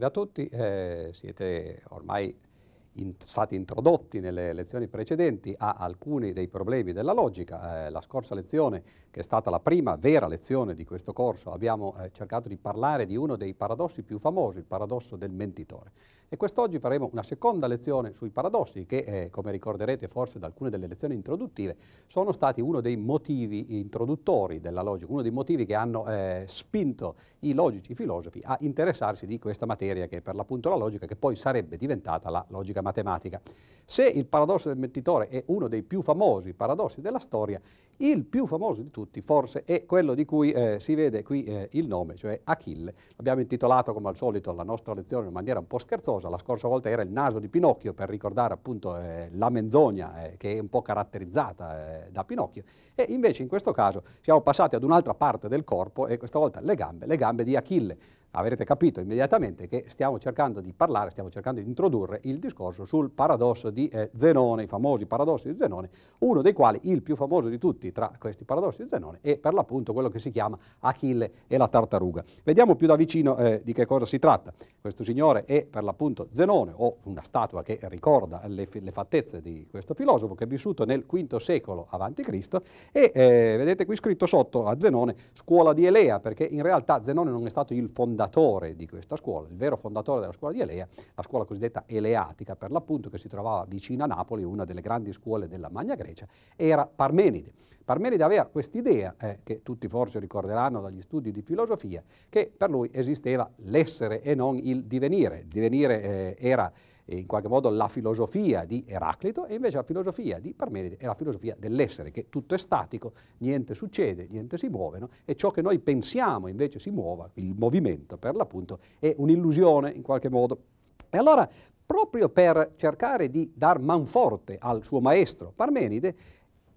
salve a tutti, eh, siete ormai in, stati introdotti nelle lezioni precedenti a alcuni dei problemi della logica. Eh, la scorsa lezione, che è stata la prima vera lezione di questo corso, abbiamo eh, cercato di parlare di uno dei paradossi più famosi, il paradosso del mentitore. E quest'oggi faremo una seconda lezione sui paradossi che, eh, come ricorderete forse da alcune delle lezioni introduttive, sono stati uno dei motivi introduttori della logica, uno dei motivi che hanno eh, spinto i logici filosofi a interessarsi di questa materia che è per l'appunto la logica, che poi sarebbe diventata la logica matematica. Se il paradosso del mentitore è uno dei più famosi paradossi della storia, il più famoso di tutti forse è quello di cui eh, si vede qui eh, il nome, cioè Achille. L'abbiamo intitolato come al solito la nostra lezione in maniera un po' scherzosa, cosa. La scorsa volta era il naso di Pinocchio per ricordare appunto eh, la menzogna eh, che è un po' caratterizzata eh, da Pinocchio e invece in questo caso siamo passati ad un'altra parte del corpo e questa volta le gambe, le gambe di Achille avrete capito immediatamente che stiamo cercando di parlare, stiamo cercando di introdurre il discorso sul paradosso di eh, Zenone, i famosi paradossi di Zenone, uno dei quali il più famoso di tutti tra questi paradossi di Zenone è per l'appunto quello che si chiama Achille e la tartaruga. Vediamo più da vicino eh, di che cosa si tratta. Questo signore è per l'appunto Zenone o una statua che ricorda le, le fattezze di questo filosofo che è vissuto nel V secolo a.C. e eh, vedete qui scritto sotto a Zenone scuola di Elea perché in realtà Zenone non è stato il fondatore fondatore di questa scuola, il vero fondatore della scuola di Elea, la scuola cosiddetta eleatica per l'appunto che si trovava vicino a Napoli, una delle grandi scuole della Magna Grecia, era Parmenide. Parmenide aveva quest'idea, eh, che tutti forse ricorderanno dagli studi di filosofia, che per lui esisteva l'essere e non il divenire. Il divenire eh, era in qualche modo la filosofia di Eraclito e invece la filosofia di Parmenide è la filosofia dell'essere, che tutto è statico, niente succede, niente si muove no? e ciò che noi pensiamo invece si muova, il movimento per l'appunto, è un'illusione in qualche modo. E allora, proprio per cercare di dar manforte al suo maestro Parmenide,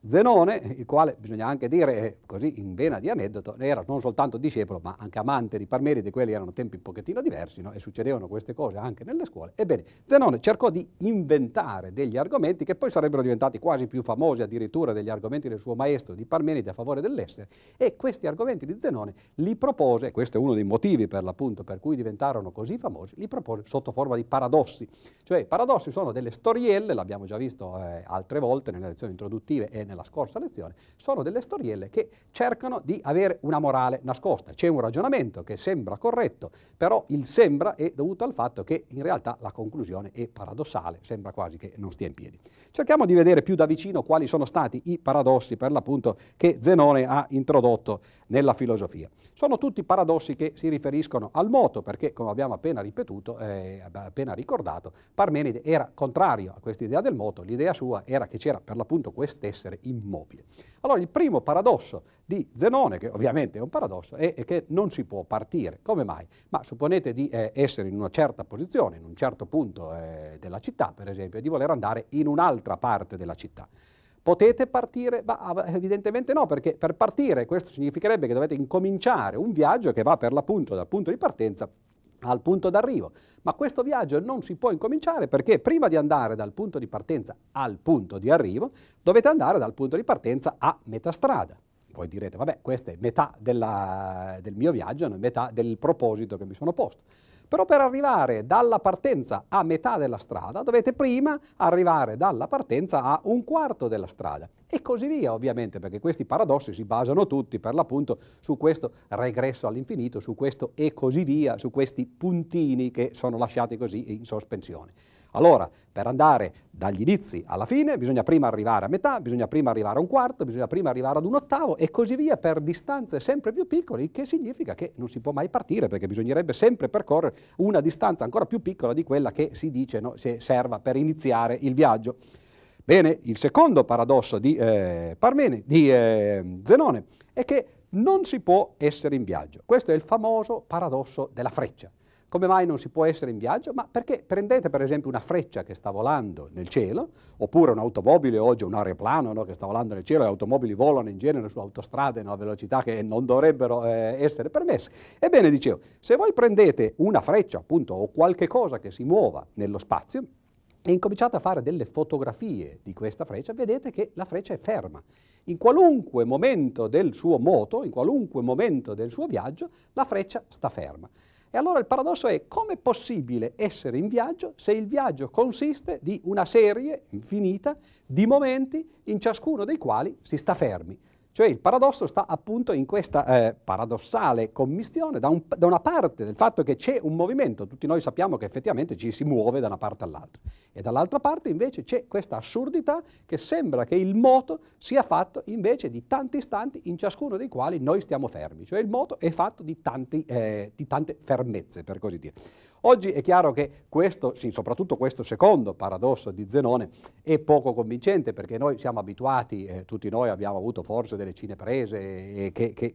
Zenone, il quale bisogna anche dire, eh, così in vena di aneddoto, era non soltanto discepolo ma anche amante di Parmenide, quelli erano tempi un pochettino diversi no? e succedevano queste cose anche nelle scuole. Ebbene, Zenone cercò di inventare degli argomenti che poi sarebbero diventati quasi più famosi addirittura degli argomenti del suo maestro di Parmenide a favore dell'essere e questi argomenti di Zenone li propose, questo è uno dei motivi per l'appunto per cui diventarono così famosi, li propose sotto forma di paradossi. Cioè i paradossi sono delle storielle, l'abbiamo già visto eh, altre volte nelle lezioni introduttive e nel nella scorsa lezione, sono delle storielle che cercano di avere una morale nascosta. C'è un ragionamento che sembra corretto, però il sembra è dovuto al fatto che in realtà la conclusione è paradossale, sembra quasi che non stia in piedi. Cerchiamo di vedere più da vicino quali sono stati i paradossi per l'appunto che Zenone ha introdotto nella filosofia. Sono tutti paradossi che si riferiscono al moto, perché come abbiamo appena ripetuto, eh, appena ricordato, Parmenide era contrario a questa idea del moto, l'idea sua era che c'era per l'appunto quest'essere immobile. Allora il primo paradosso di Zenone, che ovviamente è un paradosso, è, che non si può partire. Come mai? Ma supponete di eh, essere in una certa posizione, in un certo punto eh, della città, per esempio, e di voler andare in un'altra parte della città. Potete partire? Ma ah, evidentemente no, perché per partire questo significherebbe che dovete incominciare un viaggio che va per l'appunto dal punto di partenza al punto d'arrivo. Ma questo viaggio non si può incominciare perché prima di andare dal punto di partenza al punto di arrivo, dovete andare dal punto di partenza a metà strada. Voi direte, vabbè, questa è metà della, del mio viaggio, non è metà del proposito che mi sono posto. Però per arrivare dalla partenza a metà della strada dovete prima arrivare dalla partenza a un quarto della strada e così via ovviamente perché questi paradossi si basano tutti per l'appunto su questo regresso all'infinito, su questo e così via, su questi puntini che sono lasciati così in sospensione. Allora, per andare dagli inizi alla fine bisogna prima arrivare a metà, bisogna prima arrivare a un quarto, bisogna prima arrivare ad un ottavo e così via per distanze sempre più piccole, il che significa che non si può mai partire perché bisognerebbe sempre percorrere una distanza ancora più piccola di quella che si dice no, se serva per iniziare il viaggio. Bene, il secondo paradosso di, eh, Parmene, di eh, Zenone è che non si può essere in viaggio. Questo è il famoso paradosso della freccia. Come mai non si può essere in viaggio? Ma perché prendete per esempio una freccia che sta volando nel cielo, oppure un'automobile oggi, un aeroplano no, che sta volando nel cielo, le automobili volano in genere su autostrade no, a velocità che non dovrebbero eh, essere permesse. Ebbene, dicevo, se voi prendete una freccia appunto o qualche cosa che si muova nello spazio, e incominciate a fare delle fotografie di questa freccia, vedete che la freccia è ferma. In qualunque momento del suo moto, in qualunque momento del suo viaggio, la freccia sta ferma. E allora il paradosso è come è possibile essere in viaggio se il viaggio consiste di una serie infinita di momenti in ciascuno dei quali si sta fermi. Cioè il paradosso sta appunto in questa eh, paradossale commistione da, un, da, una parte del fatto che c'è un movimento, tutti noi sappiamo che effettivamente ci si muove da una parte all'altra, e dall'altra parte invece c'è questa assurdità che sembra che il moto sia fatto invece di tanti istanti in ciascuno dei quali noi stiamo fermi, cioè il moto è fatto di, tanti, eh, di tante fermezze per così dire. Oggi è chiaro che questo, sì, soprattutto questo secondo paradosso di Zenone è poco convincente perché noi siamo abituati, eh, tutti noi abbiamo avuto forse delle cineprese, eh, che, che,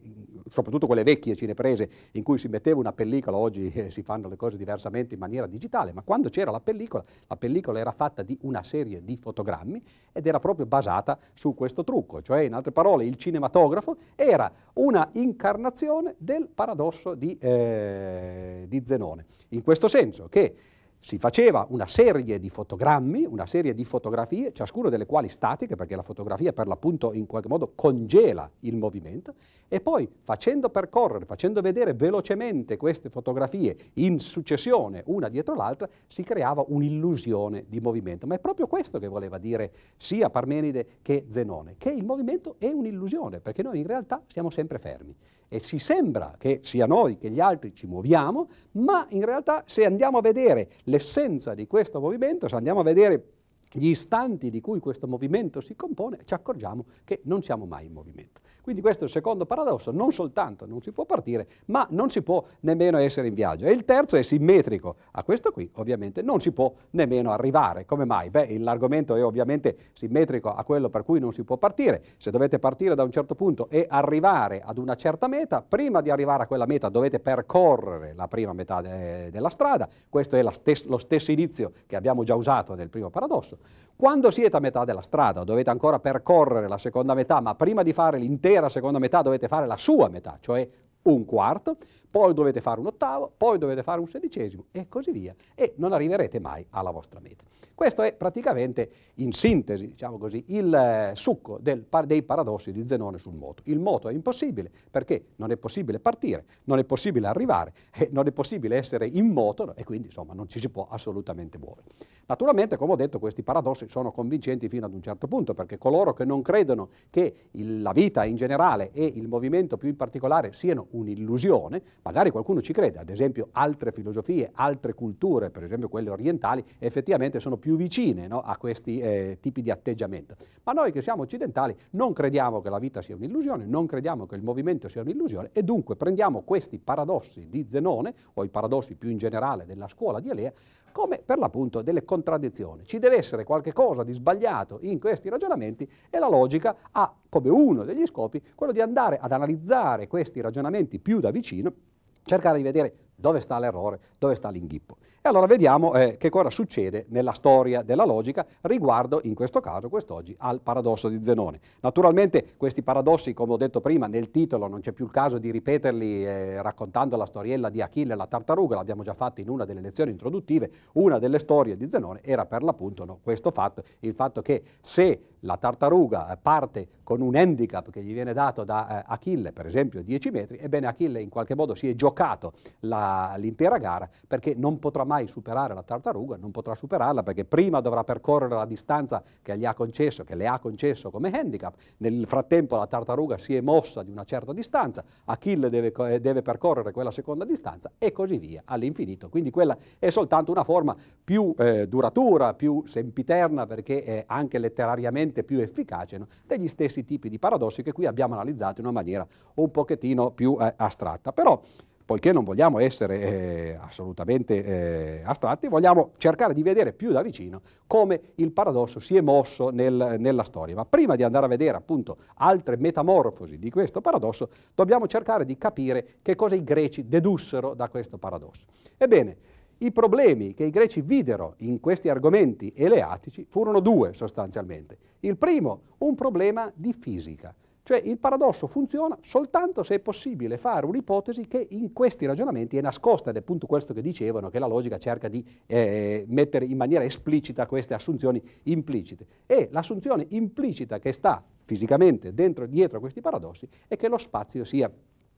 soprattutto quelle vecchie cineprese in cui si metteva una pellicola, oggi eh, si fanno le cose diversamente in maniera digitale, ma quando c'era la pellicola, la pellicola era fatta di una serie di fotogrammi ed era proprio basata su questo trucco, cioè in altre parole il cinematografo era una incarnazione del paradosso di, eh, di Zenone. In questo questo senso che si faceva una serie di fotogrammi, una serie di fotografie, ciascuna delle quali statiche, perché la fotografia per l'appunto in qualche modo congela il movimento, e poi facendo percorrere, facendo vedere velocemente queste fotografie in successione, una dietro l'altra, si creava un'illusione di movimento. Ma è proprio questo che voleva dire sia Parmenide che Zenone, che il movimento è un'illusione, perché noi in realtà siamo sempre fermi e si sembra che sia noi che gli altri ci muoviamo, ma in realtà se andiamo a vedere l'essenza di questo movimento, se andiamo a vedere gli istanti di cui questo movimento si compone, ci accorgiamo che non siamo mai in movimento. Quindi questo è il secondo paradosso, non soltanto non si può partire, ma non si può nemmeno essere in viaggio. E il terzo è simmetrico, a questo qui ovviamente non si può nemmeno arrivare. Come mai? Beh, l'argomento è ovviamente simmetrico a quello per cui non si può partire. Se dovete partire da un certo punto e arrivare ad una certa meta, prima di arrivare a quella meta dovete percorrere la prima metà de della strada, questo è stes lo stesso inizio che abbiamo già usato nel primo paradosso quando siete a metà della strada, dovete ancora percorrere la seconda metà, ma prima di fare l'intera seconda metà dovete fare la sua metà, cioè un quarto, poi dovete fare un ottavo, poi dovete fare un sedicesimo e così via e non arriverete mai alla vostra meta. Questo è praticamente in sintesi, diciamo così, il eh, succo del, dei paradossi di Zenone sul moto. Il moto è impossibile perché non è possibile partire, non è possibile arrivare, non è possibile essere in moto e quindi insomma non ci si può assolutamente muovere. Naturalmente, come ho detto, questi paradossi sono convincenti fino ad un certo punto perché coloro che non credono che il, la vita in generale e il movimento più in particolare siano un'illusione, Magari qualcuno ci crede, ad esempio altre filosofie, altre culture, per esempio quelle orientali, effettivamente sono più vicine no, a questi eh, tipi di atteggiamento. Ma noi che siamo occidentali non crediamo che la vita sia un'illusione, non crediamo che il movimento sia un'illusione e dunque prendiamo questi paradossi di Zenone o i paradossi più in generale della scuola di Alea come per l'appunto delle contraddizioni. Ci deve essere qualche cosa di sbagliato in questi ragionamenti e la logica ha come uno degli scopi quello di andare ad analizzare questi ragionamenti più da vicino cercare di vedere dove sta l'errore? Dove sta l'inghippo? E allora vediamo eh, che cosa succede nella storia della logica riguardo, in questo caso, quest'oggi, al paradosso di Zenone. Naturalmente questi paradossi, come ho detto prima, nel titolo non c'è più il caso di ripeterli eh, raccontando la storiella di Achille e la tartaruga, l'abbiamo già fatto in una delle lezioni introduttive, una delle storie di Zenone era per l'appunto no, questo fatto, il fatto che se la tartaruga eh, parte con un handicap che gli viene dato da eh, Achille, per esempio 10 metri, ebbene Achille in qualche modo si è giocato la l'intera, gara, perché non potrà mai superare la tartaruga, non potrà superarla perché prima dovrà percorrere la distanza che gli ha concesso, che le ha concesso come handicap, nel frattempo la tartaruga si è mossa di una certa distanza, Achille deve, eh, deve percorrere quella seconda distanza e così via all'infinito. Quindi quella è soltanto una forma più eh, duratura, più sempiterna perché è anche letterariamente più efficace no? degli stessi tipi di paradossi che qui abbiamo analizzato in una maniera un pochettino più eh, astratta. Però poiché non vogliamo essere eh, assolutamente eh, astratti, vogliamo cercare di vedere più da vicino come il paradosso si è mosso nel, nella storia. Ma prima di andare a vedere appunto altre metamorfosi di questo paradosso, dobbiamo cercare di capire che cosa i greci dedussero da questo paradosso. Ebbene, i problemi che i greci videro in questi argomenti eleatici furono due sostanzialmente. Il primo, un problema di fisica cioè il paradosso funziona soltanto se è possibile fare un'ipotesi che in questi ragionamenti è nascosta ed è appunto questo che dicevano, che la logica cerca di eh, mettere in maniera esplicita queste assunzioni implicite. E l'assunzione implicita che sta fisicamente dentro, dietro a questi paradossi è che lo spazio sia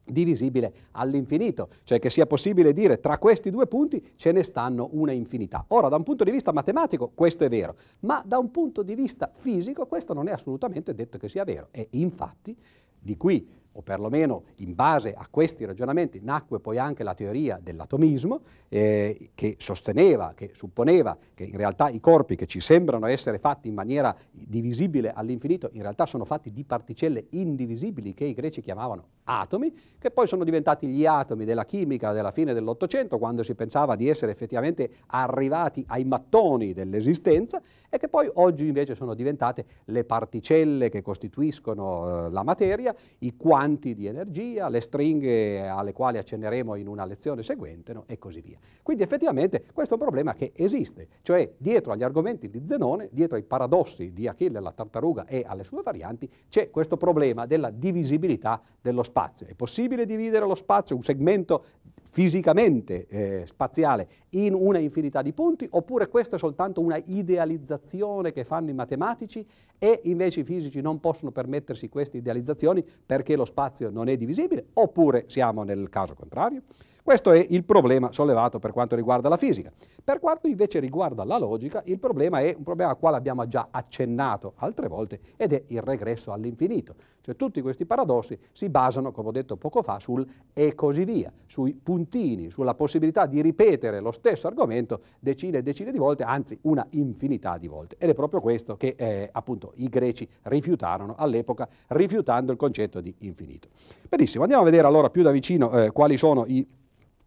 divisibile all'infinito, cioè che sia possibile dire tra questi due punti ce ne stanno una infinità. Ora, da un punto di vista matematico questo è vero, ma da un punto di vista fisico questo non è assolutamente detto che sia vero e infatti di qui o perlomeno in base a questi ragionamenti nacque poi anche la teoria dell'atomismo eh, che sosteneva, che supponeva che in realtà i corpi che ci sembrano essere fatti in maniera divisibile all'infinito in realtà sono fatti di particelle indivisibili che i greci chiamavano atomi, che poi sono diventati gli atomi della chimica della fine dell'Ottocento quando si pensava di essere effettivamente arrivati ai mattoni dell'esistenza e che poi oggi invece sono diventate le particelle che costituiscono eh, la materia, i quali guanti di energia, le stringhe alle quali accenneremo in una lezione seguente no? e così via. Quindi effettivamente questo è un problema che esiste, cioè dietro agli argomenti di Zenone, dietro ai paradossi di Achille la tartaruga e alle sue varianti, c'è questo problema della divisibilità dello spazio. È possibile dividere lo spazio, un segmento fisicamente eh, spaziale in una infinità di punti, oppure questa è soltanto una idealizzazione che fanno i matematici e invece i fisici non possono permettersi queste idealizzazioni perché lo spazio non è divisibile, oppure siamo nel caso contrario. Questo è il problema sollevato per quanto riguarda la fisica. Per quanto invece riguarda la logica, il problema è un problema al quale abbiamo già accennato altre volte ed è il regresso all'infinito. Cioè tutti questi paradossi si basano, come ho detto poco fa, sul e così via, sui puntini, sulla possibilità di ripetere lo stesso argomento decine e decine di volte, anzi una infinità di volte. Ed è proprio questo che eh, appunto i greci rifiutarono all'epoca, rifiutando il concetto di infinito. Benissimo, andiamo a vedere allora più da vicino eh, quali sono i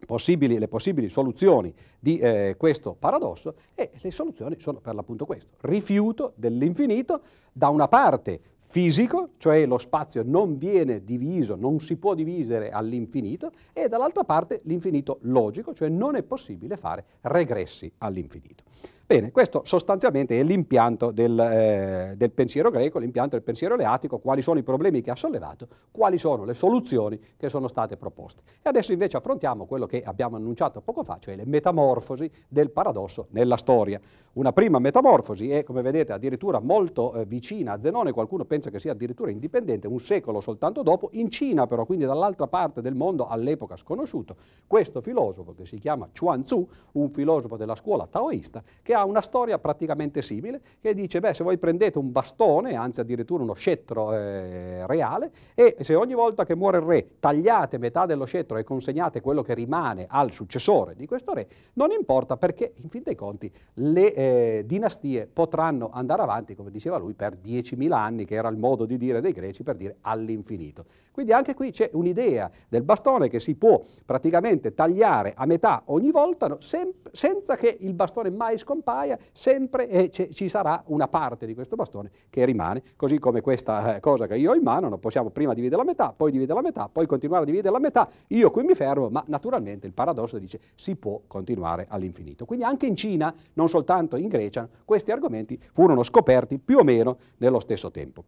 possibili, le possibili soluzioni di eh, questo paradosso e le soluzioni sono per l'appunto questo, rifiuto dell'infinito da una parte fisico, cioè lo spazio non viene diviso, non si può dividere all'infinito, e dall'altra parte l'infinito logico, cioè non è possibile fare regressi all'infinito. Bene, questo sostanzialmente è l'impianto del, eh, del, pensiero greco, l'impianto del pensiero leatico, quali sono i problemi che ha sollevato, quali sono le soluzioni che sono state proposte. E adesso invece affrontiamo quello che abbiamo annunciato poco fa, cioè le metamorfosi del paradosso nella storia. Una prima metamorfosi è, come vedete, addirittura molto eh, vicina a Zenone, qualcuno pensa che sia addirittura indipendente, un secolo soltanto dopo, in Cina però, quindi dall'altra parte del mondo all'epoca sconosciuto, questo filosofo che si chiama Chuan Tzu, un filosofo della scuola taoista, che ha una storia praticamente simile, che dice, beh, se voi prendete un bastone, anzi addirittura uno scettro eh, reale, e se ogni volta che muore il re tagliate metà dello scettro e consegnate quello che rimane al successore di questo re, non importa perché, in fin dei conti, le eh, dinastie potranno andare avanti, come diceva lui, per 10.000 anni, che era il modo di dire dei greci, per dire all'infinito. Quindi anche qui c'è un'idea del bastone che si può praticamente tagliare a metà ogni volta, no, sem- senza che il bastone mai scomparsa, compaia, sempre eh, ci sarà una parte di questo bastone che rimane, così come questa eh, cosa che io ho in mano, non possiamo prima dividere la metà, poi dividere la metà, poi continuare a dividere la metà, io qui mi fermo, ma naturalmente il paradosso dice si può continuare all'infinito. Quindi anche in Cina, non soltanto in Grecia, questi argomenti furono scoperti più o meno nello stesso tempo.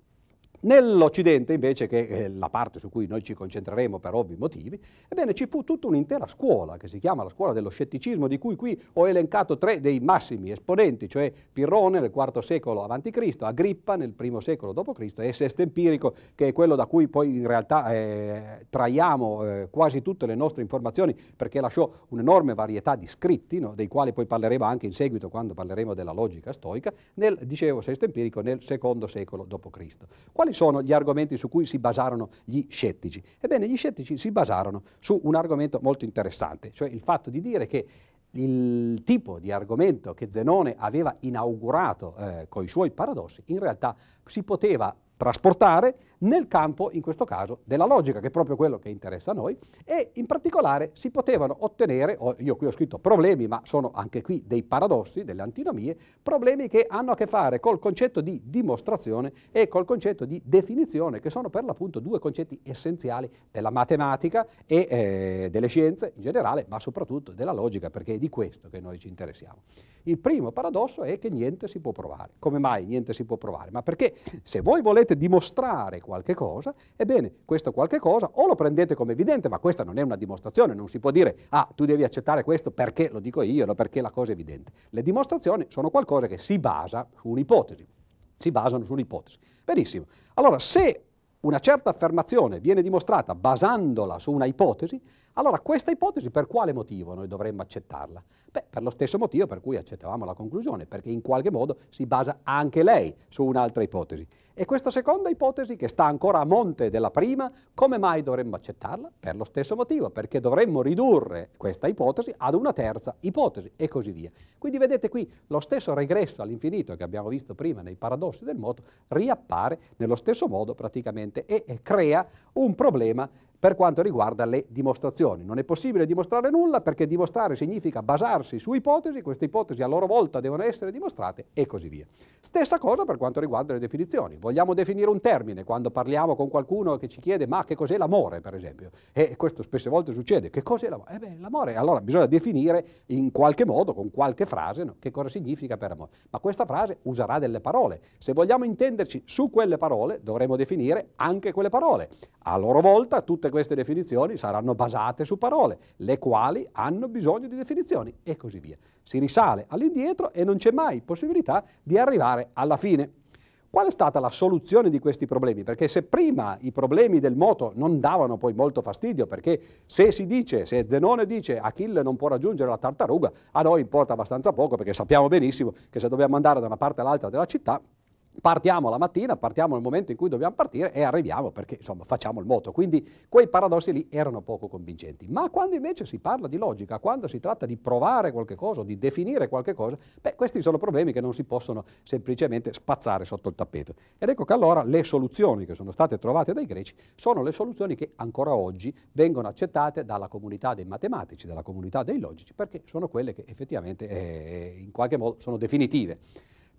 Nell'Occidente, invece, che è eh, la parte su cui noi ci concentreremo per ovvi motivi, ebbene ci fu tutta un'intera scuola che si chiama la scuola dello scetticismo, di cui qui ho elencato tre dei massimi esponenti, cioè Pirrone nel IV secolo a.C., Agrippa nel I secolo d.C. e Sesto Empirico, che è quello da cui poi in realtà eh, traiamo eh, quasi tutte le nostre informazioni, perché lasciò un'enorme varietà di scritti, no, dei quali poi parleremo anche in seguito quando parleremo della logica stoica, nel, dicevo, Sesto Empirico nel II secolo d.C. Quali sono gli argomenti su cui si basarono gli scettici? Ebbene, gli scettici si basarono su un argomento molto interessante, cioè il fatto di dire che il tipo di argomento che Zenone aveva inaugurato eh, con i suoi paradossi in realtà si poteva trasportare nel campo, in questo caso, della logica, che è proprio quello che interessa a noi, e in particolare si potevano ottenere, io qui ho scritto problemi, ma sono anche qui dei paradossi, delle antinomie, problemi che hanno a che fare col concetto di dimostrazione e col concetto di definizione, che sono per l'appunto due concetti essenziali della matematica e eh, delle scienze in generale, ma soprattutto della logica, perché è di questo che noi ci interessiamo. Il primo paradosso è che niente si può provare. Come mai niente si può provare? Ma perché se voi volete volete dimostrare qualche cosa, ebbene, questo qualche cosa o lo prendete come evidente, ma questa non è una dimostrazione, non si può dire, ah, tu devi accettare questo perché lo dico io, perché la cosa è evidente. Le dimostrazioni sono qualcosa che si basa su un'ipotesi, si basano su un'ipotesi. Benissimo. Allora, se una certa affermazione viene dimostrata basandola su una ipotesi, allora, questa ipotesi per quale motivo noi dovremmo accettarla? Beh, per lo stesso motivo per cui accettavamo la conclusione, perché in qualche modo si basa anche lei su un'altra ipotesi. E questa seconda ipotesi, che sta ancora a monte della prima, come mai dovremmo accettarla? Per lo stesso motivo, perché dovremmo ridurre questa ipotesi ad una terza ipotesi e così via. Quindi vedete qui lo stesso regresso all'infinito che abbiamo visto prima nei paradossi del moto riappare nello stesso modo praticamente e, e crea un problema per quanto riguarda le dimostrazioni. Non è possibile dimostrare nulla perché dimostrare significa basarsi su ipotesi, queste ipotesi a loro volta devono essere dimostrate e così via. Stessa cosa per quanto riguarda le definizioni. Vogliamo definire un termine quando parliamo con qualcuno che ci chiede ma che cos'è l'amore per esempio? E questo spesse volte succede. Che cos'è l'amore? Eh beh, l'amore, allora bisogna definire in qualche modo, con qualche frase, no? che cosa significa per amore. Ma questa frase userà delle parole. Se vogliamo intenderci su quelle parole dovremo definire anche quelle parole. A loro volta tutte tutte queste definizioni saranno basate su parole, le quali hanno bisogno di definizioni e così via. Si risale all'indietro e non c'è mai possibilità di arrivare alla fine. Qual è stata la soluzione di questi problemi? Perché se prima i problemi del moto non davano poi molto fastidio, perché se si dice, se Zenone dice Achille non può raggiungere la tartaruga, a noi importa abbastanza poco perché sappiamo benissimo che se dobbiamo andare da una parte all'altra della città partiamo la mattina, partiamo nel momento in cui dobbiamo partire e arriviamo perché insomma facciamo il moto. Quindi quei paradossi lì erano poco convincenti. Ma quando invece si parla di logica, quando si tratta di provare qualche cosa, di definire qualche cosa, beh, questi sono problemi che non si possono semplicemente spazzare sotto il tappeto. Ed ecco che allora le soluzioni che sono state trovate dai greci sono le soluzioni che ancora oggi vengono accettate dalla comunità dei matematici, dalla comunità dei logici, perché sono quelle che effettivamente eh, in qualche modo sono definitive.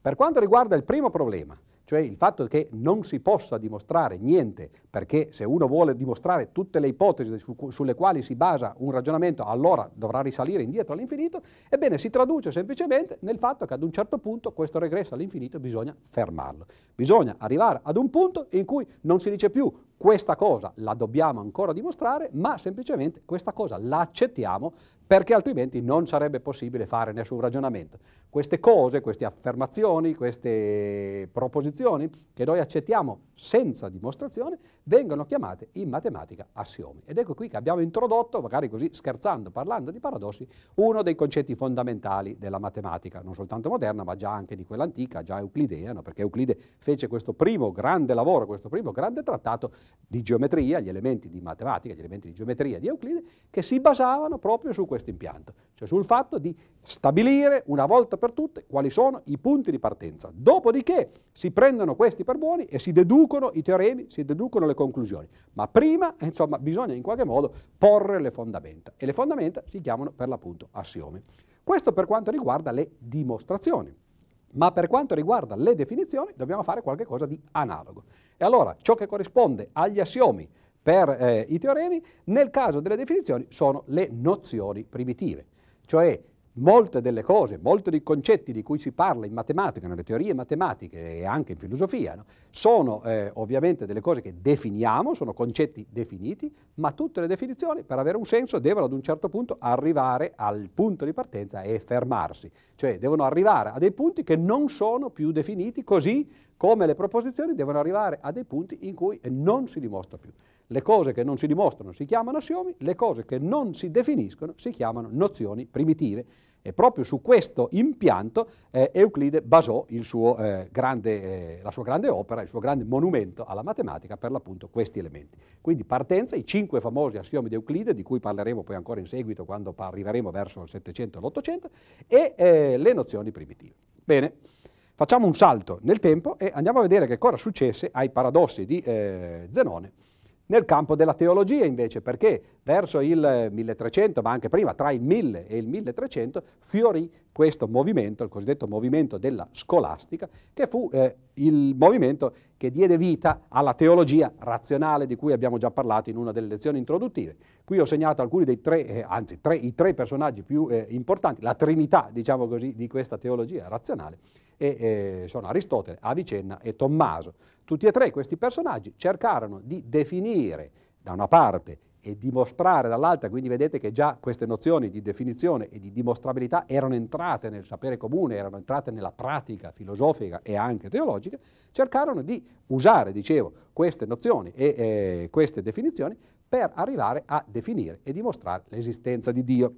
Per quanto riguarda il primo problema, cioè il fatto che non si possa dimostrare niente, perché se uno vuole dimostrare tutte le ipotesi su, sulle quali si basa un ragionamento, allora dovrà risalire indietro all'infinito, ebbene si traduce semplicemente nel fatto che ad un certo punto questo regresso all'infinito bisogna fermarlo. Bisogna arrivare ad un punto in cui non si dice più questa cosa la dobbiamo ancora dimostrare, ma semplicemente questa cosa la accettiamo perché altrimenti non sarebbe possibile fare nessun ragionamento. Queste cose, queste affermazioni, queste proposizioni posizioni che noi accettiamo senza dimostrazione vengono chiamate in matematica assiomi. Ed ecco qui che abbiamo introdotto, magari così scherzando, parlando di paradossi, uno dei concetti fondamentali della matematica, non soltanto moderna, ma già anche di quella antica, già euclidea, no? perché Euclide fece questo primo grande lavoro, questo primo grande trattato di geometria, gli elementi di matematica, gli elementi di geometria di Euclide, che si basavano proprio su questo impianto, cioè sul fatto di stabilire una volta per tutte quali sono i punti di partenza. Dopodiché si prende prendono questi per buoni e si deducono i teoremi, si deducono le conclusioni. Ma prima, insomma, bisogna in qualche modo porre le fondamenta e le fondamenta si chiamano per l'appunto assiomi. Questo per quanto riguarda le dimostrazioni. Ma per quanto riguarda le definizioni dobbiamo fare qualcosa di analogo. E allora ciò che corrisponde agli assiomi per eh, i teoremi, nel caso delle definizioni sono le nozioni primitive, cioè molte delle cose, molti dei concetti di cui si parla in matematica, nelle teorie matematiche e anche in filosofia, no? sono eh, ovviamente delle cose che definiamo, sono concetti definiti, ma tutte le definizioni per avere un senso devono ad un certo punto arrivare al punto di partenza e fermarsi, cioè devono arrivare a dei punti che non sono più definiti, così come le proposizioni devono arrivare a dei punti in cui non si dimostra più. Le cose che non si dimostrano si chiamano assiomi, le cose che non si definiscono si chiamano nozioni primitive. E proprio su questo impianto eh, Euclide basò suo, eh, grande, eh, la sua grande opera, il suo grande monumento alla matematica per l'appunto questi elementi. Quindi partenza, i cinque famosi assiomi di Euclide, di cui parleremo poi ancora in seguito quando arriveremo verso il 700 e l'800, e eh, le nozioni primitive. Bene, facciamo un salto nel tempo e andiamo a vedere che cosa successe ai paradossi di eh, Zenone nel campo della teologia invece, perché verso il 1300, ma anche prima, tra il 1000 e il 1300, fiorì questo movimento, il cosiddetto movimento della scolastica, che fu eh, il movimento che diede vita alla teologia razionale di cui abbiamo già parlato in una delle lezioni introduttive. Qui ho segnato alcuni dei tre, eh, anzi tre, i tre personaggi più eh, importanti, la trinità, diciamo così, di questa teologia razionale, e, eh, sono Aristotele, Avicenna e Tommaso. Tutti e tre questi personaggi cercarono di definire da una parte e dimostrare dall'altra, quindi vedete che già queste nozioni di definizione e di dimostrabilità erano entrate nel sapere comune, erano entrate nella pratica filosofica e anche teologica, cercarono di usare, dicevo, queste nozioni e eh, queste definizioni per arrivare a definire e dimostrare l'esistenza di Dio.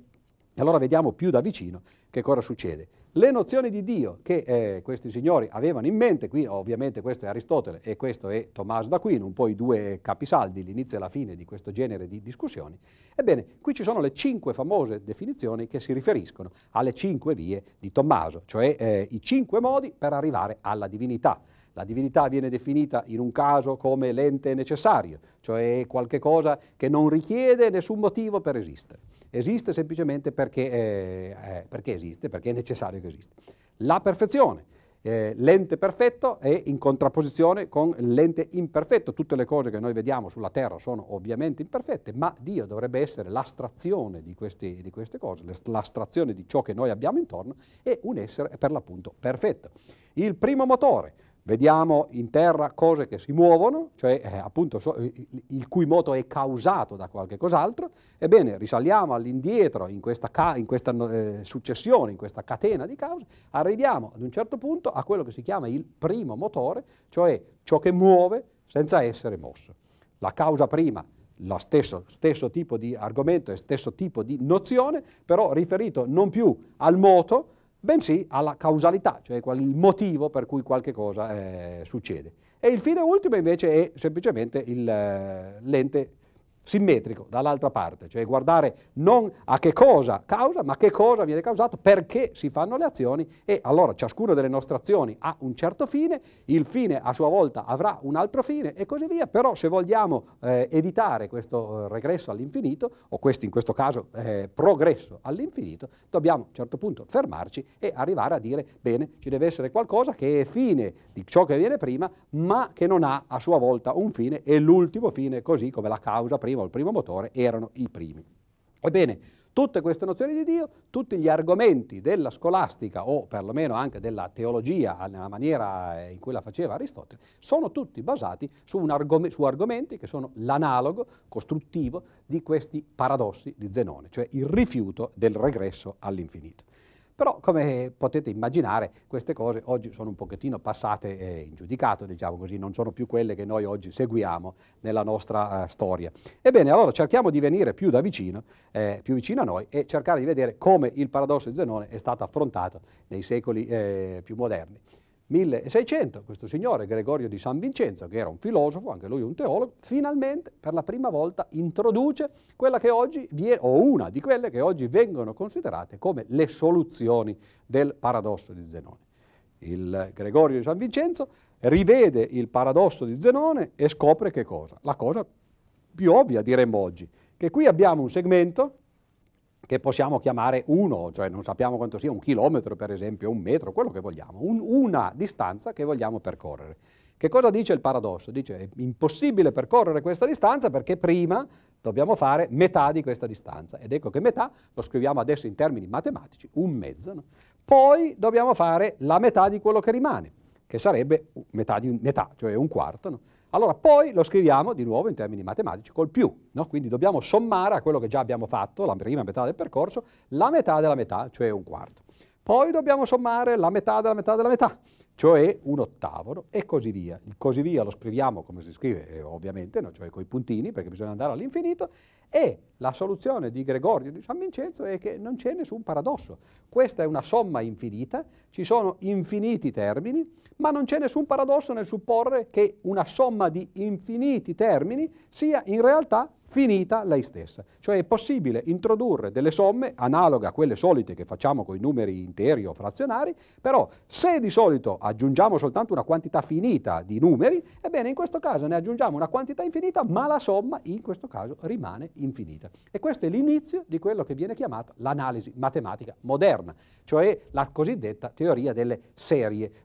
E allora vediamo più da vicino che cosa succede. Le nozioni di Dio che eh, questi signori avevano in mente, qui ovviamente questo è Aristotele e questo è Tommaso d'Aquino, un po' i due capisaldi, l'inizio e la fine di questo genere di discussioni, ebbene qui ci sono le cinque famose definizioni che si riferiscono alle cinque vie di Tommaso, cioè eh, i cinque modi per arrivare alla divinità. La divinità viene definita in un caso come l'ente necessario, cioè qualcosa che non richiede nessun motivo per esistere. Esiste semplicemente perché, eh, eh, perché esiste, perché è necessario che esista. La perfezione. Eh, l'ente perfetto è in contrapposizione con l'ente imperfetto. Tutte le cose che noi vediamo sulla Terra sono ovviamente imperfette, ma Dio dovrebbe essere l'astrazione di, questi, di queste cose, l'astrazione di ciò che noi abbiamo intorno e un essere per l'appunto perfetto. Il primo motore Vediamo in terra cose che si muovono, cioè eh, appunto so, il cui moto è causato da qualche cos'altro. Ebbene, risaliamo all'indietro in questa, ca- in questa eh, successione, in questa catena di cause, arriviamo ad un certo punto a quello che si chiama il primo motore, cioè ciò che muove senza essere mosso. La causa prima lo stesso, stesso, tipo di argomento e stesso tipo di nozione, però riferito non più al moto, bensì alla causalità, cioè il motivo per cui qualche cosa eh, succede. E il fine ultimo invece è semplicemente il, eh, l'ente simmetrico dall'altra parte, cioè guardare non a che cosa causa, ma che cosa viene causato, perché si fanno le azioni e allora ciascuna delle nostre azioni ha un certo fine, il fine a sua volta avrà un altro fine e così via, però se vogliamo eh, evitare questo eh, regresso all'infinito, o questo in questo caso eh, progresso all'infinito, dobbiamo a un certo punto fermarci e arrivare a dire bene, ci deve essere qualcosa che è fine di ciò che viene prima, ma che non ha a sua volta un fine e l'ultimo fine, così come la causa prima aveva il primo motore erano i primi. Ebbene, tutte queste nozioni di Dio, tutti gli argomenti della scolastica o perlomeno anche della teologia nella maniera eh, in cui la faceva Aristotele, sono tutti basati su, argom- su argomenti che sono l'analogo costruttivo di questi paradossi di Zenone, cioè il rifiuto del regresso all'infinito. Però come potete immaginare queste cose oggi sono un pochettino passate eh, in giudicato, diciamo così, non sono più quelle che noi oggi seguiamo nella nostra eh, storia. Ebbene, allora cerchiamo di venire più da vicino, eh, più vicino a noi e cercare di vedere come il paradosso di Zenone è stato affrontato nei secoli eh, più moderni. 1600 questo signore Gregorio di San Vincenzo, che era un filosofo, anche lui un teologo, finalmente per la prima volta introduce quella che oggi viene, o una di quelle che oggi vengono considerate come le soluzioni del paradosso di Zenone. Il Gregorio di San Vincenzo rivede il paradosso di Zenone e scopre che cosa? La cosa più ovvia diremmo oggi, che qui abbiamo un segmento che possiamo chiamare 1, cioè non sappiamo quanto sia un chilometro per esempio, un metro, quello che vogliamo, un, una distanza che vogliamo percorrere. Che cosa dice il paradosso? Dice è impossibile percorrere questa distanza perché prima dobbiamo fare metà di questa distanza. Ed ecco che metà, lo scriviamo adesso in termini matematici, un mezzo. No? Poi dobbiamo fare la metà di quello che rimane, che sarebbe metà di metà, cioè un quarto. No? Allora poi lo scriviamo di nuovo in termini matematici col più, no? quindi dobbiamo sommare a quello che già abbiamo fatto, la prima metà del percorso, la metà della metà, cioè un quarto. Poi dobbiamo sommare la metà della metà della metà, cioè un ottavo e così via. Il così via lo scriviamo come si scrive eh, ovviamente, no? cioè con i puntini perché bisogna andare all'infinito e la soluzione di Gregorio di San Vincenzo è che non c'è nessun paradosso. Questa è una somma infinita, ci sono infiniti termini, ma non c'è nessun paradosso nel supporre che una somma di infiniti termini sia in realtà finita lei stessa. Cioè è possibile introdurre delle somme analoghe a quelle solite che facciamo con i numeri interi o frazionari, però se di solito aggiungiamo soltanto una quantità finita di numeri, ebbene in questo caso ne aggiungiamo una quantità infinita, ma la somma in questo caso rimane infinita. E questo è l'inizio di quello che viene chiamato l'analisi matematica moderna, cioè la cosiddetta teoria delle serie.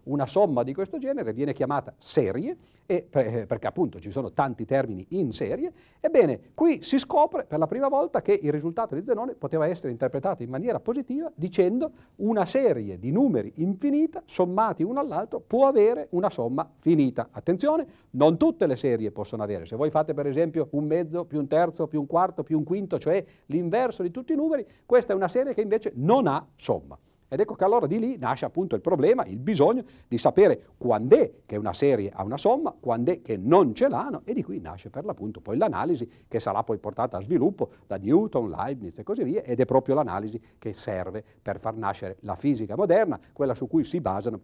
Una somma di questo genere viene chiamata serie, e, eh, perché appunto ci sono tanti termini in serie, ebbene Qui si scopre per la prima volta che il risultato di Zenone poteva essere interpretato in maniera positiva dicendo una serie di numeri infinita sommati uno all'altro può avere una somma finita. Attenzione, non tutte le serie possono avere. Se voi fate per esempio un mezzo più un terzo più un quarto più un quinto, cioè l'inverso di tutti i numeri, questa è una serie che invece non ha somma. Ed ecco che allora di lì nasce appunto il problema, il bisogno di sapere quando è che una serie ha una somma, quando è che non ce l'hanno e di qui nasce per l'appunto poi l'analisi che sarà poi portata a sviluppo da Newton, Leibniz e così via ed è proprio l'analisi che serve per far nascere la fisica moderna, quella su cui si basano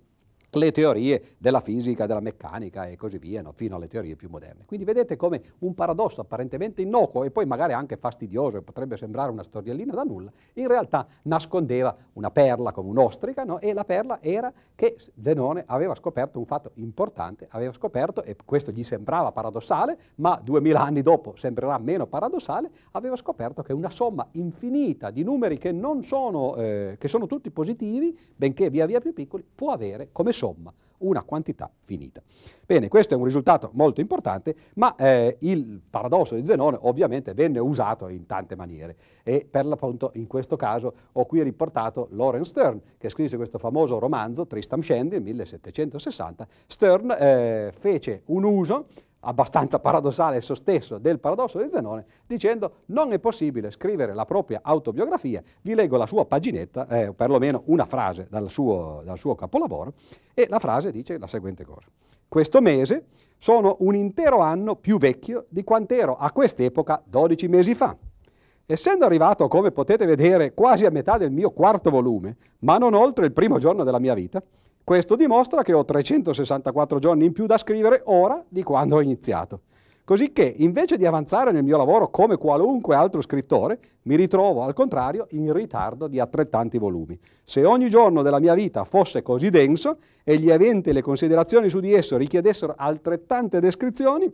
le teorie della fisica, della meccanica e così via, no? fino alle teorie più moderne. Quindi vedete come un paradosso apparentemente innocuo e poi magari anche fastidioso, e potrebbe sembrare una storiellina da nulla, in realtà nascondeva una perla come un'ostrica, no? e la perla era che Zenone aveva scoperto un fatto importante, aveva scoperto, e questo gli sembrava paradossale, ma duemila anni dopo sembrerà meno paradossale, aveva scoperto che una somma infinita di numeri che, sono, eh, che sono tutti positivi, benché via via più piccoli, può avere come insomma una quantità finita. Bene, questo è un risultato molto importante, ma eh, il paradosso di Zenone ovviamente venne usato in tante maniere e per l'appunto in questo caso ho qui riportato Lawrence Stern che scrisse questo famoso romanzo Tristram Shandy nel 1760. Stern eh, fece un uso abbastanza paradossale esso stesso del paradosso di Zenone, dicendo non è possibile scrivere la propria autobiografia, vi leggo la sua paginetta, eh, perlomeno una frase dal suo, dal suo capolavoro, e la frase dice la seguente cosa. Questo mese sono un intero anno più vecchio di quant'ero a quest'epoca 12 mesi fa. Essendo arrivato, come potete vedere, quasi a metà del mio quarto volume, ma non oltre il primo giorno della mia vita, questo dimostra che ho 364 giorni in più da scrivere ora di quando ho iniziato. Cosicché, invece di avanzare nel mio lavoro come qualunque altro scrittore, mi ritrovo al contrario in ritardo di altrettanti volumi. Se ogni giorno della mia vita fosse così denso e gli eventi e le considerazioni su di esso richiedessero altrettante descrizioni,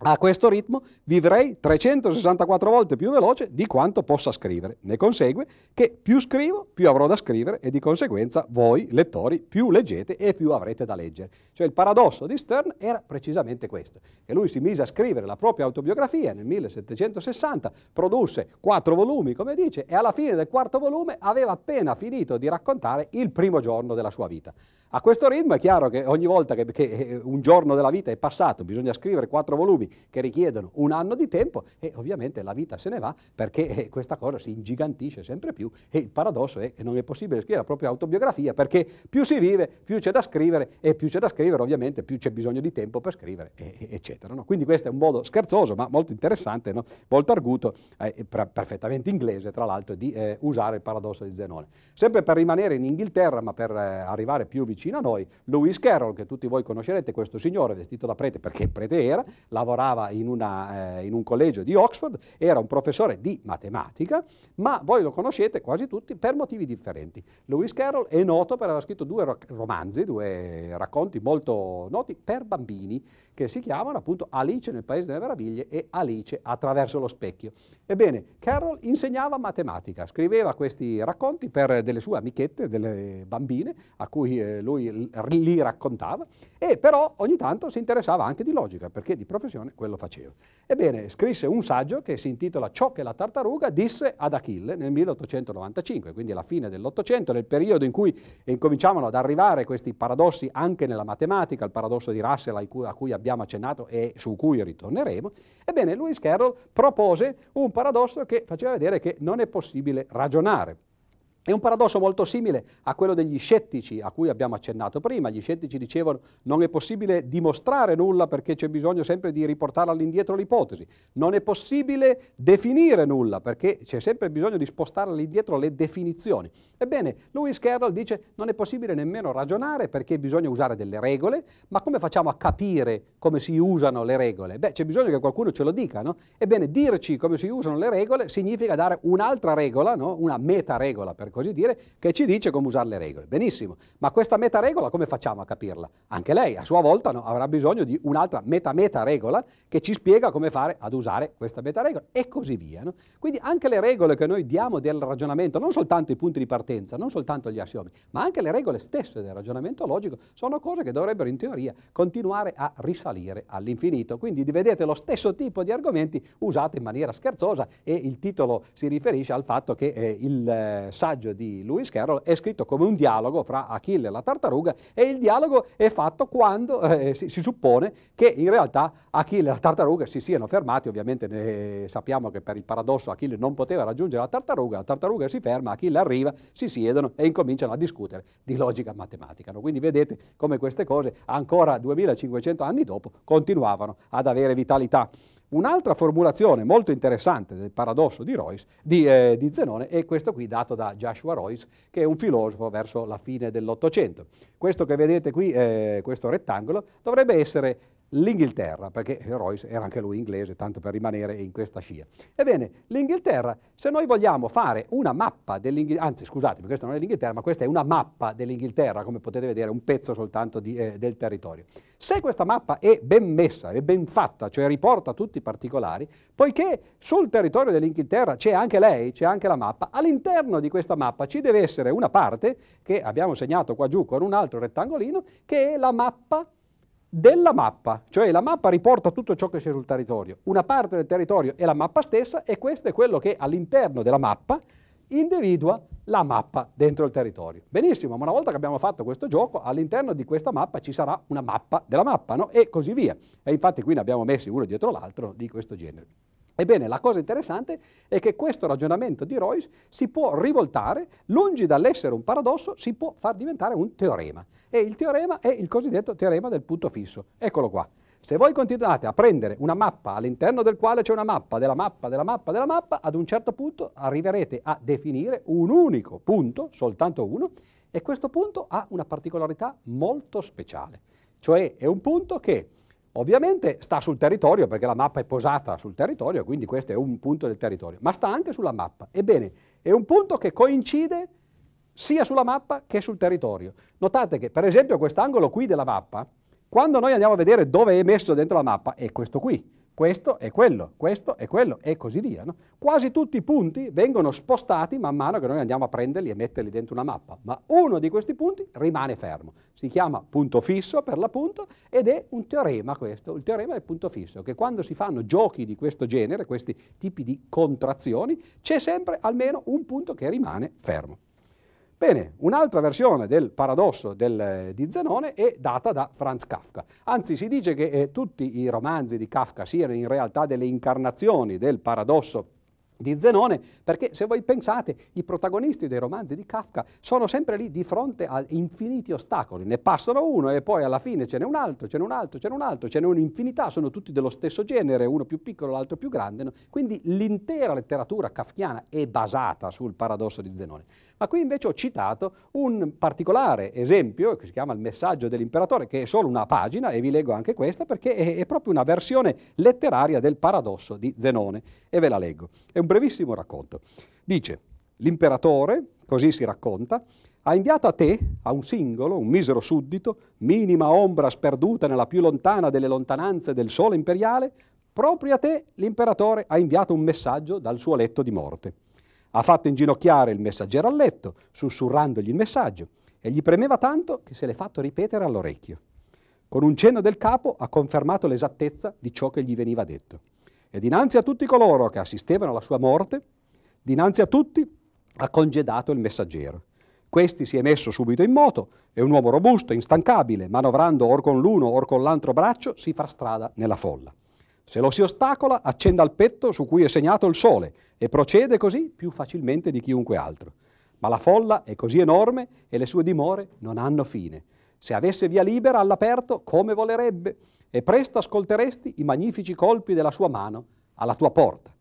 a questo ritmo vivrei 364 volte più veloce di quanto possa scrivere. Ne consegue che più scrivo, più avrò da scrivere e di conseguenza voi, lettori, più leggete e più avrete da leggere. Cioè il paradosso di Stern era precisamente questo, che lui si mise a scrivere la propria autobiografia nel 1760, produsse quattro volumi, come dice, e alla fine del quarto volume aveva appena finito di raccontare il primo giorno della sua vita. A questo ritmo è chiaro che ogni volta che, che eh, un giorno della vita è passato bisogna scrivere quattro volumi, decisioni che richiedono un anno di tempo e ovviamente la vita se ne va perché eh, questa cosa si ingigantisce sempre più e il paradosso è che non è possibile scrivere la propria autobiografia perché più si vive, più c'è da scrivere e più c'è da scrivere ovviamente più c'è bisogno di tempo per scrivere, eccetera. No? Quindi questo è un modo scherzoso ma molto interessante, no? molto arguto, eh, perfettamente inglese tra l'altro, di eh, usare il paradosso di Zenone. Sempre per rimanere in Inghilterra ma per eh, arrivare più vicino a noi, Lewis Carroll, che tutti voi conoscerete, questo signore vestito da prete perché prete era, lavorava lavorava in, una, eh, in, un collegio di Oxford, era un professore di matematica, ma voi lo conoscete quasi tutti per motivi differenti. Lewis Carroll è noto per aver scritto due romanzi, due racconti molto noti per bambini, che si chiamano appunto Alice nel Paese delle Meraviglie e Alice attraverso lo specchio. Ebbene, Carroll insegnava matematica, scriveva questi racconti per delle sue amichette, delle bambine, a cui eh, lui li raccontava, e però ogni tanto si interessava anche di logica, perché di professione tradizione quello faceva. Ebbene, scrisse un saggio che si intitola Ciò che la tartaruga disse ad Achille nel 1895, quindi alla fine dell'Ottocento, nel periodo in cui incominciavano ad arrivare questi paradossi anche nella matematica, il paradosso di Russell a cui abbiamo accennato e su cui ritorneremo. Ebbene, Lewis Carroll propose un paradosso che faceva vedere che non è possibile ragionare è un paradosso molto simile a quello degli scettici a cui abbiamo accennato prima. Gli scettici dicevano non è possibile dimostrare nulla perché c'è bisogno sempre di riportare all'indietro l'ipotesi. Non è possibile definire nulla perché c'è sempre bisogno di spostare all'indietro le definizioni. Ebbene, Lewis Carroll dice non è possibile nemmeno ragionare perché bisogna usare delle regole, ma come facciamo a capire come si usano le regole? Beh, c'è bisogno che qualcuno ce lo dica, no? Ebbene, dirci come si usano le regole significa dare un'altra regola, no? una meta regola per così dire, che ci dice come usare le regole. Benissimo, ma questa meta regola come facciamo a capirla? Anche lei a sua volta no, avrà bisogno di un'altra meta-meta-regola che ci spiega come fare ad usare questa meta regola e così via. No? Quindi anche le regole che noi diamo del ragionamento, non soltanto i punti di partenza, non soltanto gli assiomi, ma anche le regole stesse del ragionamento logico, sono cose che dovrebbero in teoria continuare a risalire all'infinito. Quindi vedete lo stesso tipo di argomenti usati in maniera scherzosa e il titolo si riferisce al fatto che eh, il eh, saggio personaggio di Lewis Carroll è scritto come un dialogo fra Achille e la tartaruga e il dialogo è fatto quando eh, eh si, si, suppone che in realtà Achille e la tartaruga si siano fermati, ovviamente ne, eh, sappiamo che per il paradosso Achille non poteva raggiungere la tartaruga, la tartaruga si ferma, Achille arriva, si siedono e incominciano a discutere di logica matematica. No? Quindi vedete come queste cose ancora 2500 anni dopo continuavano ad avere vitalità. Un'altra formulazione molto interessante del paradosso di, Royce, di, eh, di, Zenone è questo qui dato da Joshua Royce, che è un filosofo verso la fine dell'Ottocento. Questo che vedete qui, eh, questo rettangolo, dovrebbe essere l'Inghilterra, perché Royce era anche lui inglese, tanto per rimanere in questa scia. Ebbene, l'Inghilterra, se noi vogliamo fare una mappa dell'Inghilterra, anzi scusatemi, questa non è l'Inghilterra, ma questa è una mappa dell'Inghilterra, come potete vedere, un pezzo soltanto di, eh, del territorio. Se questa mappa è ben messa, è ben fatta, cioè riporta tutti i particolari, poiché sul territorio dell'Inghilterra c'è anche lei, c'è anche la mappa, all'interno di questa mappa ci deve essere una parte, che abbiamo segnato qua giù con un altro rettangolino, che è la mappa della mappa, cioè la mappa riporta tutto ciò che c'è sul territorio, una parte del territorio è la mappa stessa e questo è quello che all'interno della mappa individua la mappa dentro il territorio. Benissimo, ma una volta che abbiamo fatto questo gioco, all'interno di questa mappa ci sarà una mappa della mappa, no? E così via. E infatti qui ne abbiamo messi uno dietro l'altro di questo genere. Ebbene, la cosa interessante è che questo ragionamento di Royce si può rivoltare, lungi dall'essere un paradosso, si può far diventare un teorema. E il teorema è il cosiddetto teorema del punto fisso. Eccolo qua. Se voi continuate a prendere una mappa all'interno del quale c'è una mappa, della mappa, della mappa, della mappa, ad un certo punto arriverete a definire un unico punto, soltanto uno, e questo punto ha una particolarità molto speciale. Cioè è un punto che Ovviamente sta sul territorio perché la mappa è posata sul territorio, quindi questo è un punto del territorio, ma sta anche sulla mappa. Ebbene, è un punto che coincide sia sulla mappa che sul territorio. Notate che per esempio quest'angolo qui della mappa, quando noi andiamo a vedere dove è messo dentro la mappa, è questo qui questo e quello, questo e quello e così via. No? Quasi tutti i punti vengono spostati man mano che noi andiamo a prenderli e metterli dentro una mappa, ma uno di questi punti rimane fermo. Si chiama punto fisso per l'appunto ed è un teorema questo, il teorema del punto fisso, che quando si fanno giochi di questo genere, questi tipi di contrazioni, c'è sempre almeno un punto che rimane fermo. Bene, un'altra versione del paradosso del, eh, di Zenone è data da Franz Kafka. Anzi, si dice che eh, tutti i romanzi di Kafka siano in realtà delle incarnazioni del paradosso di Zenone, perché se voi pensate i protagonisti dei romanzi di Kafka sono sempre lì di fronte a infiniti ostacoli, ne passano uno e poi alla fine ce n'è un altro, ce n'è un altro, ce n'è un altro, ce n'è un'infinità, sono tutti dello stesso genere, uno più piccolo, l'altro più grande, no? quindi l'intera letteratura kafkiana è basata sul paradosso di Zenone. Ma qui invece ho citato un particolare esempio che si chiama Il messaggio dell'imperatore, che è solo una pagina e vi leggo anche questa perché è, è proprio una versione letteraria del paradosso di Zenone e ve la leggo. È un un brevissimo racconto. Dice, l'imperatore, così si racconta, ha inviato a te, a un singolo, un misero suddito, minima ombra sperduta nella più lontana delle lontananze del sole imperiale, proprio a te l'imperatore ha inviato un messaggio dal suo letto di morte. Ha fatto inginocchiare il messaggero al letto, sussurrandogli il messaggio, e gli premeva tanto che se l'è fatto ripetere all'orecchio. Con un cenno del capo ha confermato l'esattezza di ciò che gli veniva detto e dinanzi a tutti coloro che assistevano alla sua morte, dinanzi a tutti ha congedato il messaggero. Questi si è messo subito in moto e un uomo robusto, instancabile, manovrando or con l'uno or con l'altro braccio, si fa strada nella folla. Se lo si ostacola, accenda il petto su cui è segnato il sole e procede così più facilmente di chiunque altro. Ma la folla è così enorme e le sue dimore non hanno fine se avesse via libera all'aperto come volerebbe, e presto ascolteresti i magnifici colpi della sua mano alla tua porta.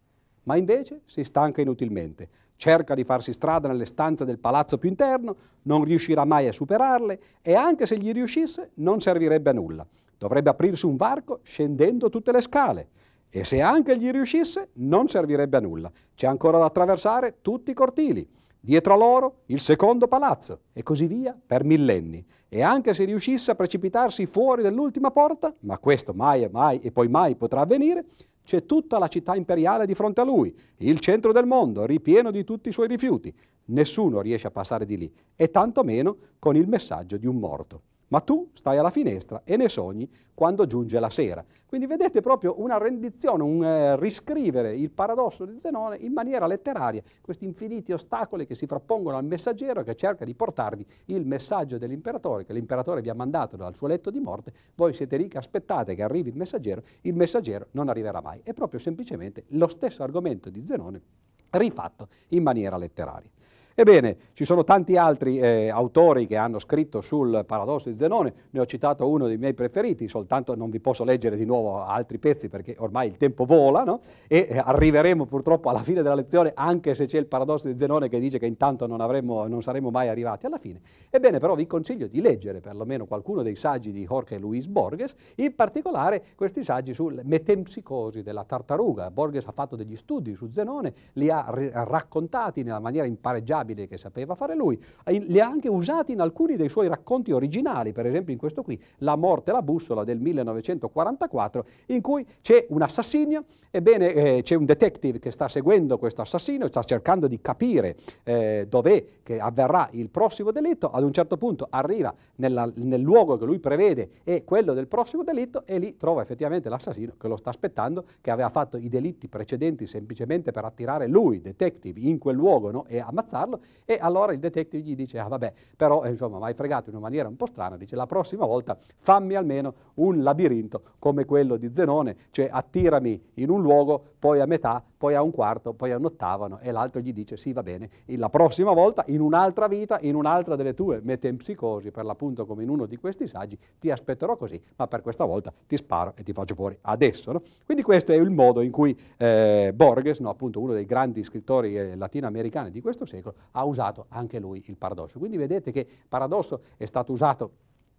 Ma invece si stanca inutilmente, cerca di farsi strada nelle stanze del palazzo più interno, non riuscirà mai a superarle e anche se gli riuscisse non servirebbe a nulla. Dovrebbe aprirsi un varco scendendo tutte le scale e se anche gli riuscisse non servirebbe a nulla. C'è ancora da attraversare tutti i cortili dietro a loro il secondo palazzo e così via per millenni. E anche se riuscisse a precipitarsi fuori dell'ultima porta, ma questo mai e mai e poi mai potrà avvenire, c'è tutta la città imperiale di fronte a lui, il centro del mondo, ripieno di tutti i suoi rifiuti. Nessuno riesce a passare di lì, e tantomeno con il messaggio di un morto ma tu stai alla finestra e ne sogni quando giunge la sera. Quindi vedete proprio una rendizione, un eh, riscrivere il paradosso di Zenone in maniera letteraria, questi infiniti ostacoli che si frappongono al messaggero che cerca di portarvi il messaggio dell'imperatore, che l'imperatore vi ha mandato dal suo letto di morte, voi siete lì che aspettate che arrivi il messaggero, il messaggero non arriverà mai. È proprio semplicemente lo stesso argomento di Zenone rifatto in maniera letteraria. Ebbene, ci sono tanti altri eh, autori che hanno scritto sul paradosso di Zenone, ne ho citato uno dei miei preferiti, soltanto non vi posso leggere di nuovo altri pezzi perché ormai il tempo vola no? e eh, arriveremo purtroppo alla fine della lezione anche se c'è il paradosso di Zenone che dice che intanto non, avremmo, non saremo mai arrivati alla fine. Ebbene però vi consiglio di leggere perlomeno qualcuno dei saggi di Jorge Luis Borges, in particolare questi saggi sul metempsicosi della tartaruga. Borges ha fatto degli studi su Zenone, li ha raccontati nella maniera impareggiabile memorabili che sapeva fare lui, li ha anche usati in alcuni dei suoi racconti originali, per esempio in questo qui, La morte e la bussola del 1944, in cui c'è un assassino, ebbene eh, c'è un detective che sta seguendo questo assassino, sta cercando di capire eh, dov'è che avverrà il prossimo delitto, ad un certo punto arriva nella, nel luogo che lui prevede è quello del prossimo delitto e lì trova effettivamente l'assassino che lo sta aspettando, che aveva fatto i delitti precedenti semplicemente per attirare lui, detective, in quel luogo no? e ammazzarlo farlo e allora il detective gli dice ah vabbè però eh, insomma mi hai fregato in una maniera un po' strana, dice la prossima volta fammi almeno un labirinto come quello di Zenone, cioè attirami in un luogo, poi a metà, poi a un quarto, poi a un ottavano e l'altro gli dice sì va bene, la prossima volta in un'altra vita, in un'altra delle tue metempsicosi, per l'appunto come in uno di questi saggi, ti aspetterò così, ma per questa volta ti sparo e ti faccio fuori adesso. No? Quindi questo è il modo in cui eh, Borges, no, appunto uno dei grandi scrittori eh, latinoamericani di questo secolo, ha usato anche lui il paradosso. Quindi vedete che paradosso è stato usato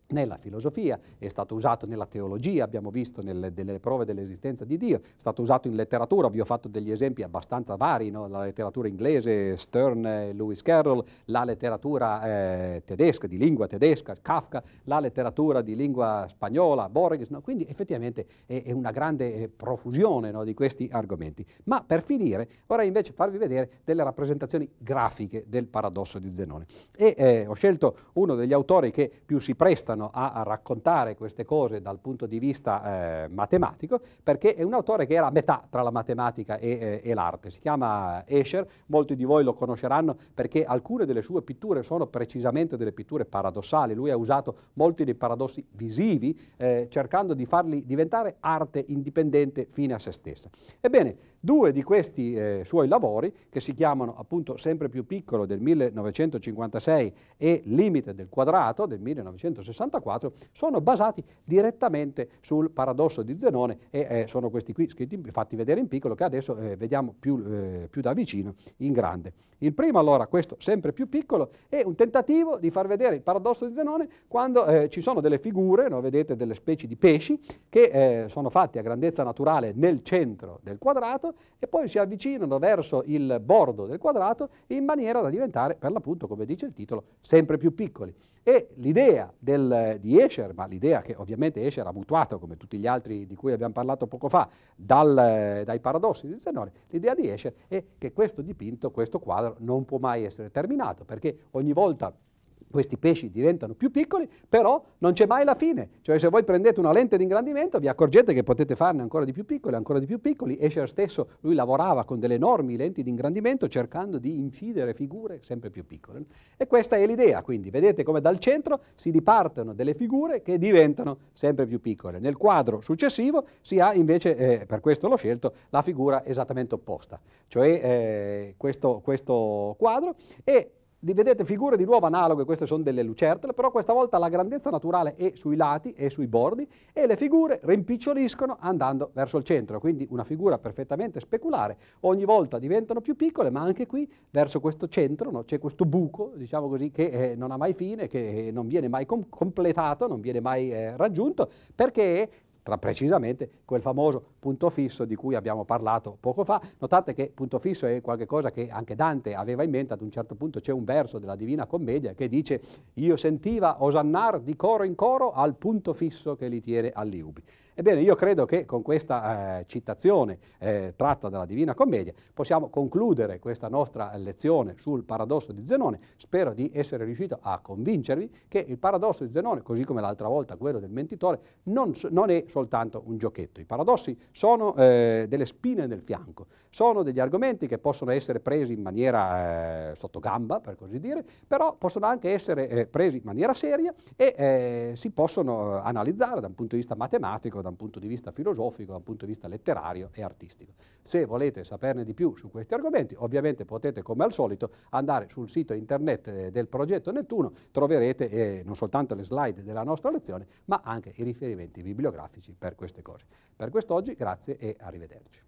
nella filosofia, è stato usato nella teologia, abbiamo visto nelle, delle prove dell'esistenza di Dio, è stato usato in letteratura, vi ho fatto degli esempi abbastanza vari, no? la letteratura inglese, Stern Lewis Carroll, la letteratura eh, tedesca, di lingua tedesca, Kafka, la letteratura di lingua spagnola, Borges, no? quindi effettivamente è, è una grande eh, profusione no? di questi argomenti. Ma per finire vorrei invece farvi vedere delle rappresentazioni grafiche del paradosso di Zenone e eh, ho scelto uno degli autori che più si presta aiutano a, raccontare queste cose dal punto di vista eh, matematico, perché è un autore che era a metà tra la matematica e, e, eh, e l'arte. Si chiama Escher, molti di voi lo conosceranno perché alcune delle sue pitture sono precisamente delle pitture paradossali. Lui ha usato molti dei paradossi visivi, eh, cercando di farli diventare arte indipendente fine a se stessa. Ebbene, Due di questi eh, suoi lavori, che si chiamano appunto Sempre più piccolo del 1956 e Limite del quadrato del 1964, sono basati direttamente sul paradosso di Zenone e eh, sono questi qui scritti, fatti vedere in piccolo che adesso eh, vediamo più, eh, più, da vicino in grande. Il primo allora, questo Sempre più piccolo, è un tentativo di far vedere il paradosso di Zenone quando eh, ci sono delle figure, no, vedete delle specie di pesci, che eh, sono fatti a grandezza naturale nel centro del quadrato e poi si avvicinano verso il bordo del quadrato in maniera da diventare, per l'appunto, come dice il titolo, sempre più piccoli. E l'idea del, di Escher, ma l'idea che ovviamente Escher ha mutuato, come tutti gli altri di cui abbiamo parlato poco fa, dal, dai paradossi di Zenone, l'idea di Escher è che questo dipinto, questo quadro, non può mai essere terminato, perché ogni volta questi pesci diventano più piccoli, però non c'è mai la fine. Cioè se voi prendete una lente di ingrandimento vi accorgete che potete farne ancora di più piccoli, ancora di più piccoli. Escher stesso, lui lavorava con delle enormi lenti di ingrandimento cercando di incidere figure sempre più piccole. E questa è l'idea, quindi vedete come dal centro si dipartono delle figure che diventano sempre più piccole. Nel quadro successivo si ha invece, eh, per questo l'ho scelto, la figura esattamente opposta, cioè eh, questo, questo quadro e vedete figure di nuovo analoghe, queste sono delle lucertole, però questa volta la grandezza naturale è sui lati e sui bordi e le figure rimpiccioliscono andando verso il centro, quindi una figura perfettamente speculare, ogni volta diventano più piccole, ma anche qui verso questo centro no? c'è questo buco, diciamo così, che eh, non ha mai fine, che eh, non viene mai com completato, non viene mai eh, raggiunto, perché tra precisamente quel famoso punto fisso di cui abbiamo parlato poco fa. Notate che punto fisso è qualcosa che anche Dante aveva in mente, ad un certo punto c'è un verso della Divina Commedia che dice io sentiva osannar di coro in coro al punto fisso che li tiene agli ubi. Ebbene, io credo che con questa eh, citazione eh, tratta dalla Divina Commedia possiamo concludere questa nostra lezione sul paradosso di Zenone. Spero di essere riuscito a convincervi che il paradosso di Zenone, così come l'altra volta quello del mentitore, non, non è soltanto un giochetto. I paradossi sono eh, delle spine nel fianco, sono degli argomenti che possono essere presi in maniera eh, gamba, per così dire, però possono anche essere eh, presi in maniera seria e eh, si possono eh, analizzare da un punto di vista matematico, da un punto di vista filosofico, da un punto di vista letterario e artistico. Se volete saperne di più su questi argomenti, ovviamente potete, come al solito, andare sul sito internet eh, del progetto Nettuno, troverete non soltanto le slide della nostra lezione, ma anche i riferimenti bibliografici per queste cose. Per quest'oggi grazie e arrivederci.